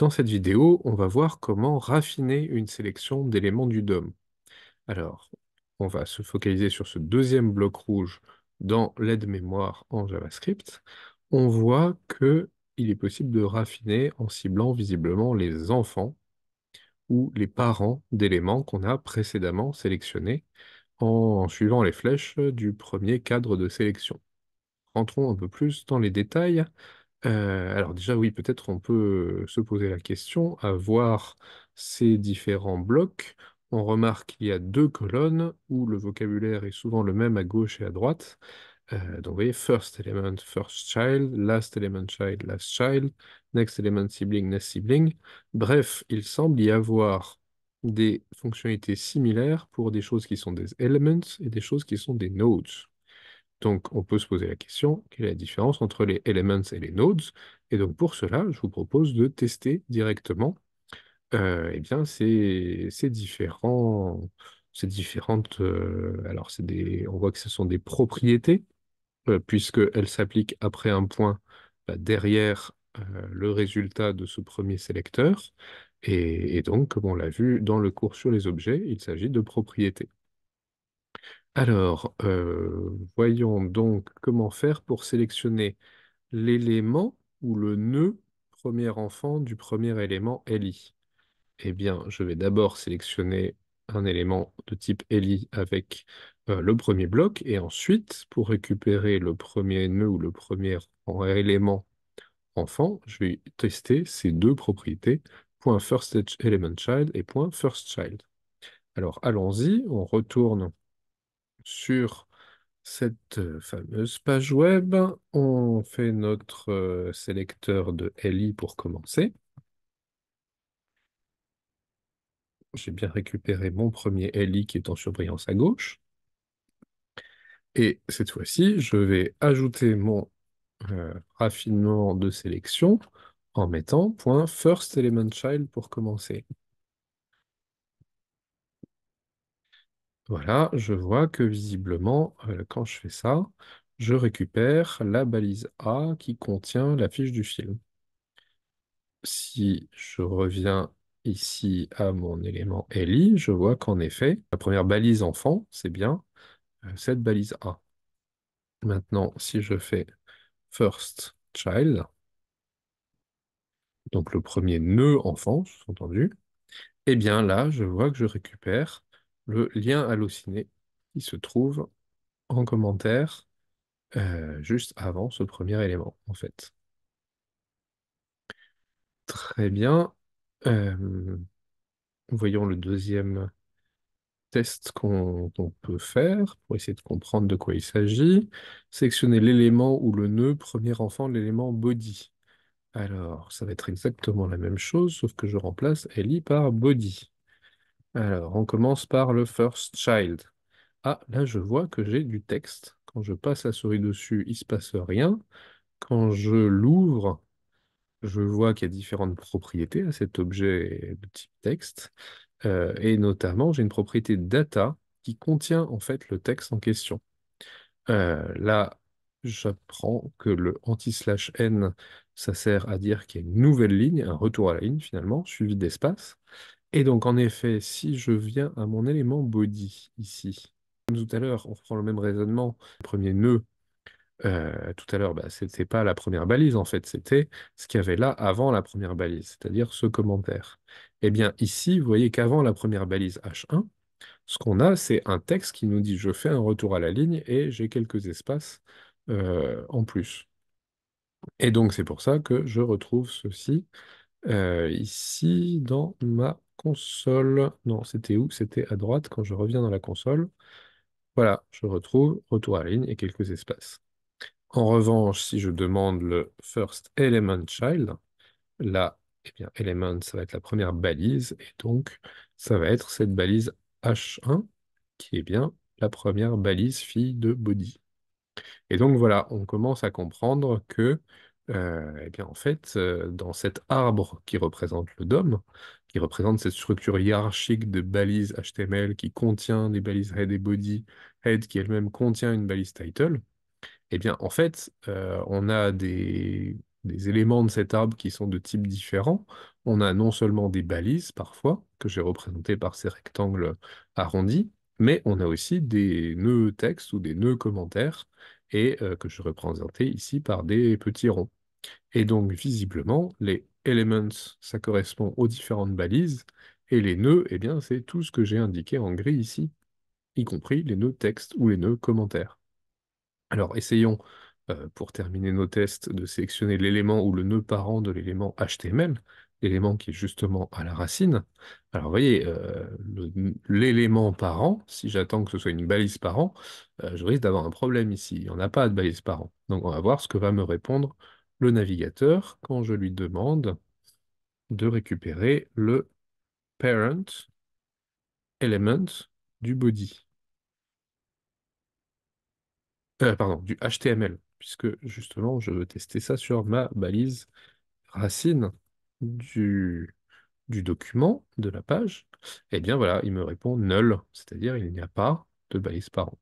Dans cette vidéo, on va voir comment raffiner une sélection d'éléments du DOM. Alors, on va se focaliser sur ce deuxième bloc rouge dans l'aide mémoire en JavaScript. On voit qu'il est possible de raffiner en ciblant visiblement les enfants ou les parents d'éléments qu'on a précédemment sélectionnés en suivant les flèches du premier cadre de sélection. Rentrons un peu plus dans les détails alors déjà oui, peut-être on peut, se poser la question, à voir ces différents blocs, on remarque qu'il y a deux colonnes où le vocabulaire est souvent le même à gauche et à droite. donc vous voyez first element, first child, last element child, last child, next element sibling, next sibling. Bref, il semble y avoir des fonctionnalités similaires pour des choses qui sont des elements et des choses qui sont des nodes. Donc, on peut se poser la question, quelle est la différence entre les elements et les nodes Et donc, pour cela, je vous propose de tester directement euh, eh bien, ces, différentes... Euh, alors, des, on voit que ce sont des propriétés, puisque euh, puisqu'elles s'appliquent après un point bah, derrière le résultat de ce premier sélecteur. et donc, comme on l'a vu dans le cours sur les objets, il s'agit de propriétés. Alors, euh, voyons donc comment faire pour sélectionner l'élément ou le nœud premier enfant du premier élément Li. Eh bien, je vais d'abord sélectionner un élément de type Li avec euh, le premier bloc, et ensuite, pour récupérer le premier nœud ou le premier élément enfant, je vais tester ces deux propriétés, .firstElementChild et .firstChild. Alors, allons-y, on retourne sur cette euh, fameuse page web. On fait notre euh, sélecteur de LI pour commencer. J'ai bien récupéré mon premier LI qui est en surbrillance à gauche. Et cette fois-ci, je vais ajouter mon euh, raffinement de sélection en mettant point first child pour commencer. Voilà, je vois que visiblement, euh, quand je fais ça, je récupère la balise A qui contient la fiche du film. Si je reviens ici à mon élément LI, je vois qu'en effet, la première balise enfant, c'est bien euh, cette balise A. Maintenant, si je fais first child, donc le premier nœud enfant, sous-entendu, et eh bien là, je vois que je récupère le lien halluciné, qui se trouve en commentaire euh, juste avant ce premier élément, en fait. Très bien. Euh, voyons le deuxième test qu'on peut faire pour essayer de comprendre de quoi il s'agit. Sélectionner l'élément ou le nœud premier enfant de l'élément body. Alors, ça va être exactement la même chose, sauf que je remplace Ellie par body. Alors, on commence par le first child. Ah, là, je vois que j'ai du texte. Quand je passe la souris dessus, il ne se passe rien. Quand je l'ouvre, je vois qu'il y a différentes propriétés à cet objet de type texte. Euh, et notamment, j'ai une propriété data qui contient en fait le texte en question. Euh, là, j'apprends que le anti-slash n, ça sert à dire qu'il y a une nouvelle ligne, un retour à la ligne finalement, suivi d'espace. Et donc, en effet, si je viens à mon élément body ici, comme tout à l'heure, on reprend le même raisonnement, le premier nœud, euh, tout à l'heure, bah, ce n'était pas la première balise, en fait, c'était ce qu'il y avait là avant la première balise, c'est-à-dire ce commentaire. Eh bien, ici, vous voyez qu'avant la première balise H1, ce qu'on a, c'est un texte qui nous dit « je fais un retour à la ligne et j'ai quelques espaces euh, en plus ». Et donc, c'est pour ça que je retrouve ceci euh, ici, dans ma console. Non, c'était où? C'était à droite quand je reviens dans la console. Voilà, je retrouve retour à ligne et quelques espaces. En revanche, si je demande le first element child, là, eh bien, element, ça va être la première balise, et donc ça va être cette balise H1, qui est bien la première balise fille de body. Et donc voilà, on commence à comprendre que euh, eh bien, en fait, euh, dans cet arbre qui représente le DOM, qui représente cette structure hiérarchique de balises HTML qui contient des balises head et body, head qui elle-même contient une balise title, et eh bien, en fait, euh, on a des, éléments de cet arbre qui sont de types différents. On a non seulement des balises, parfois, que j'ai représentées par ces rectangles arrondis, mais on a aussi des nœuds textes ou des nœuds commentaires, et euh, que je représentais ici par des petits ronds. Et donc, visiblement, les elements, ça correspond aux différentes balises, et les nœuds, eh bien, c'est tout ce que j'ai indiqué en gris ici, y compris les nœuds texte ou les nœuds commentaires. Alors, essayons, euh, pour terminer nos tests, de sélectionner l'élément ou le nœud parent de l'élément HTML, l'élément qui est justement à la racine. Alors, vous voyez, euh, l'élément parent, si j'attends que ce soit une balise parent, euh, je risque d'avoir un problème ici. Il n'y en a pas de balise parent. Donc, on va voir ce que va me répondre le navigateur quand je lui demande de récupérer le parent element du body. Euh, pardon, du HTML, puisque justement, je veux tester ça sur ma balise racine du, du document, de la page. Et eh bien voilà, il me répond null, c'est-à-dire il n'y a pas de balise parent.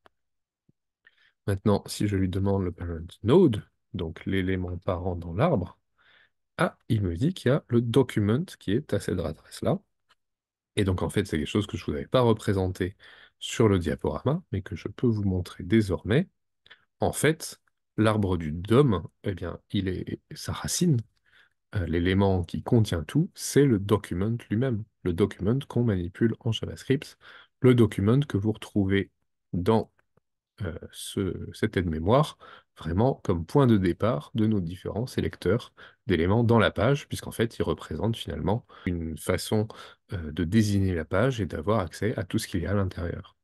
Maintenant, si je lui demande le parent node donc l'élément parent dans l'arbre, ah, il me dit qu'il y a le document qui est à cette adresse-là. Et donc, en fait, c'est quelque chose que je ne vous avais pas représenté sur le diaporama, mais que je peux vous montrer désormais. En fait, l'arbre du DOM, eh bien, il est sa racine, euh, l'élément qui contient tout, c'est le document lui-même, le document qu'on manipule en JavaScript, le document que vous retrouvez dans euh, ce, cette aide-mémoire vraiment comme point de départ de nos différents sélecteurs d'éléments dans la page, puisqu'en fait, ils représentent finalement une façon euh, de désigner la page et d'avoir accès à tout ce qu'il y a à l'intérieur.